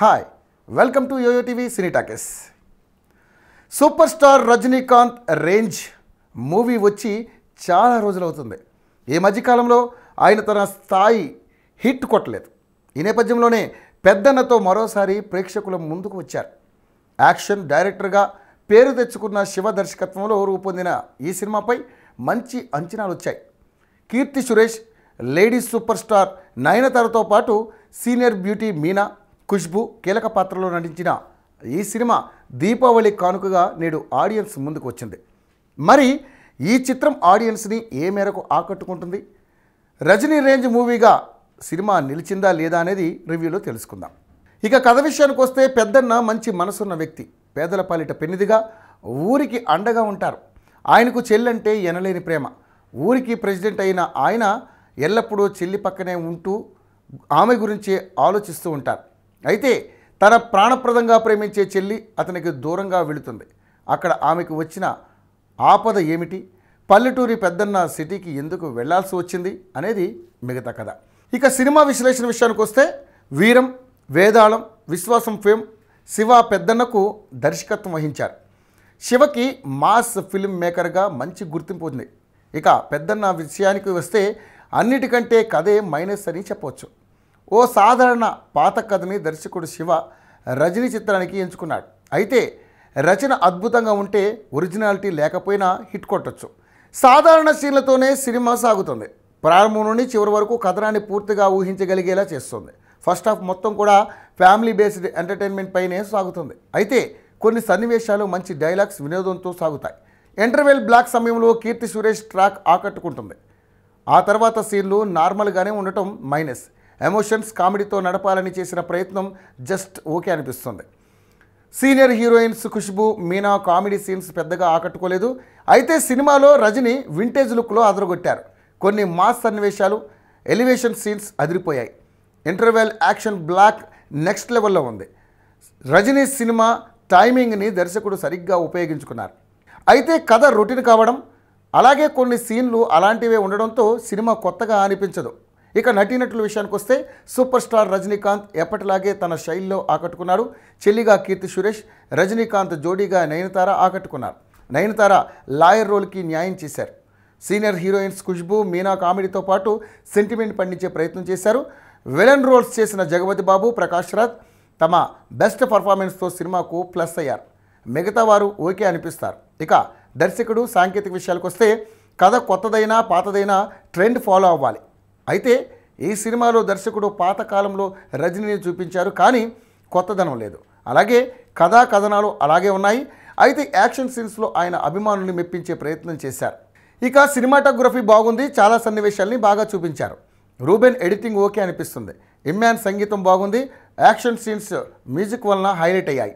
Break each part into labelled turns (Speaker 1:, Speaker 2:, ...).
Speaker 1: hi welcome to YOYO TV cine talkies super star Rajinikanth range movie వచ్చి చాలా రోజులవుతుంది ఈ మధ్యకాలంలో ఆయన తన స్థాయి హిట్ కొట్టలేదు ఈ నేపథ్యంలోనే పెద్దన్నతో మరోసారి ప్రేక్షకుల ముందుకు వచ్చారు యాక్షన్ డైరెక్టర్గా పేరు తెచ్చుకున్న శివ దర్శకత్వంలో రూపొందిన ఈ సినిమాపై మంచి అంచనాలు వచ్చాయి Keerthy Suresh ladies super star నయనతారతో పాటు సీనియర్ బ్యూటీ మీనా ఖుష్బు కీలక పాత్రలో నటించిన ఈ సినిమా దీపావళి కానుకగా నేడు ఆడియన్స్ ముందుకు వచ్చింది మరి ఈ చిత్రం ఆడియన్స్ని ఏ మేరకు ఆకట్టుకుంటుంది రజనీ రేంజ్ మూవీగా సినిమా నిలిచిందా లేదా అనేది రివ్యూలో తెలుసుకుందాం ఇక కథ విషయానికి వస్తే పెద్దన్న మంచి మనసున్న వ్యక్తి పేదల పాలిట ఊరికి అండగా ఉంటారు ఆయనకు చెల్లంటే ఎనలేని ప్రేమ ఊరికి ప్రెసిడెంట్ అయిన ఆయన ఎల్లప్పుడూ చెల్లి పక్కనే ఉంటూ ఆమె గురించి ఆలోచిస్తూ ఉంటారు అయితే తన ప్రాణప్రదంగా ప్రేమించే చెల్లి అతనికి దూరంగా వెళుతుంది అక్కడ ఆమెకు వచ్చిన ఆపద ఏమిటి పల్లెటూరి పెద్దన్న సిటీకి ఎందుకు వెళ్లాల్సి వచ్చింది అనేది మిగతా కథ ఇక సినిమా విశ్లేషణ విషయానికి వస్తే వీరం వేదాళం విశ్వాసం ఫేమ్ శివ పెద్దన్నకు దర్శకత్వం వహించారు శివకి మాస్ ఫిల్మ్ మేకర్గా మంచి గుర్తింపు ఉంది ఇక పెద్దన్న విషయానికి వస్తే అన్నిటికంటే కథే మైనస్ అని చెప్పవచ్చు ఓ సాధారణ పాత కథని దర్శకుడు శివ రజనీ చిత్రానికి ఎంచుకున్నాడు అయితే రచన అద్భుతంగా ఉంటే ఒరిజినాలిటీ లేకపోయినా హిట్ కొట్టచ్చు సాధారణ సీన్లతోనే సినిమా సాగుతుంది ప్రారంభం నుండి చివరి వరకు కథనాన్ని పూర్తిగా ఊహించగలిగేలా చేస్తుంది ఫస్ట్ హాఫ్ మొత్తం కూడా ఫ్యామిలీ బేస్డ్ ఎంటర్టైన్మెంట్ పైనే సాగుతుంది అయితే కొన్ని సన్నివేశాలు మంచి డైలాగ్స్ వినోదంతో సాగుతాయి ఇంటర్వెల్ బ్లాక్ సమయంలో కీర్తి సురేష్ ట్రాక్ ఆకట్టుకుంటుంది ఆ తర్వాత సీన్లు నార్మల్గానే ఉండటం మైనస్ ఎమోషన్స్ కామెడీతో నడపాలని చేసిన ప్రయత్నం జస్ట్ ఓకే అనిపిస్తుంది senior heroines Khushbu Meena comedy scenes పెద్దగా ఆకట్టుకోలేదు అయితే సినిమాలో రజని వింటేజ్ లుక్లో అదరగొట్టారు కొన్ని మాస్ సన్నివేశాలు ఎలివేషన్ సీన్స్ అదిరిపోయాయి ఇంటర్వెల్ యాక్షన్ బ్లాక్ నెక్స్ట్ లెవెల్లో ఉంది రజనీ సినిమా టైమింగ్ని దర్శకుడు సరిగ్గా ఉపయోగించుకున్నారు అయితే కథ రొటీన్ కావడం అలాగే కొన్ని సీన్లు అలాంటివే ఉండడంతో సినిమా కొత్తగా అనిపించదు ఇక నటీనటుల విషయానికి వస్తే సూపర్ స్టార్ రజనీకాంత్ ఎప్పటిలాగే తన శైలిలో ఆకట్టుకున్నారు చెల్లిగా కీర్తి సురేష్ రజనీకాంత్ జోడీగా నయనతార ఆకట్టుకున్నారు నయనతార లాయర్ రోల్కి న్యాయం చేశారు సీనియర్ హీరోయిన్స్ ఖుష్బూ మీనా కామెడీతో పాటు సెంటిమెంట్ పండించే ప్రయత్నం చేశారు విలన్ రోల్స్ చేసిన జగపతి బాబు ప్రకాష్ రాజ్ తమ బెస్ట్ పర్ఫార్మెన్స్తో సినిమాకు ప్లస్ అయ్యారు మిగతా వారు ఓకే అనిపిస్తారు ఇక దర్శకుడు సాంకేతిక విషయాలకు వస్తే కథ కొత్తదైనా పాతదైనా ట్రెండ్ ఫాలో అవ్వాలి అయితే ఈ సినిమాలో దర్శకుడు పాతకాలంలో రజనీని చూపించారు కానీ కొత్తదనం లేదు అలాగే కథా కథనాలు అలాగే ఉన్నాయి అయితే యాక్షన్ సీన్స్లో ఆయన అభిమానుల్ని మెప్పించే ప్రయత్నం చేశారు ఇక సినిమాటోగ్రఫీ బాగుంది చాలా సన్నివేశాల్ని బాగా చూపించారు రూబెన్ ఎడిటింగ్ ఓకే అనిపిస్తుంది ఇమ్మాన్ సంగీతం బాగుంది యాక్షన్ సీన్స్ మ్యూజిక్ వలన హైలైట్ అయ్యాయి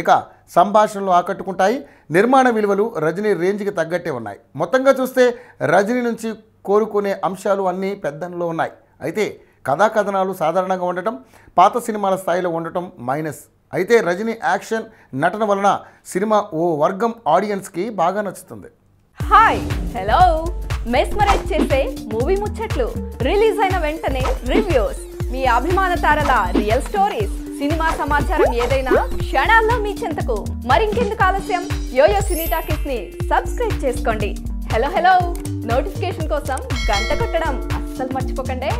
Speaker 1: ఇక సంభాషణలు ఆకట్టుకుంటాయి నిర్మాణ విలువలు రజనీ రేంజ్కి తగ్గట్టే ఉన్నాయి మొత్తంగా చూస్తే రజనీ నుంచి కోరుకునే అంశాలు అన్నీ పెద్దల్లో ఉన్నాయి అయితే కథాకథనాలు సాధారణంగా ఉండటం పాత సినిమాల స్థాయిలో ఉండటం మైనస్ అయితే రజనీ యాక్షన్ నటన వలన సినిమా ఓ వర్గం ఆడియన్స్కి బాగా నచ్చుతుంది
Speaker 2: హాయ్ హలో మెస్మరైజ్ చేసే మూవీ ముచ్చట్లు రిలీజ్ అయిన వెంటనే రివ్యూస్ మీ అభిమాన తారల రియల్ స్టోరీస్ సినిమా సమాచారం ఏదైనా క్షణాల్లో మీ చెంతకు మరింకెందుకు ఆలస్యం యోయో సునీతా కిస్ ని సబ్స్క్రైబ్ చేసుకోండి హలో హలో నోటిఫికేషన్ కోసం గంట కొట్టడం అస్సలు మర్చిపోకండి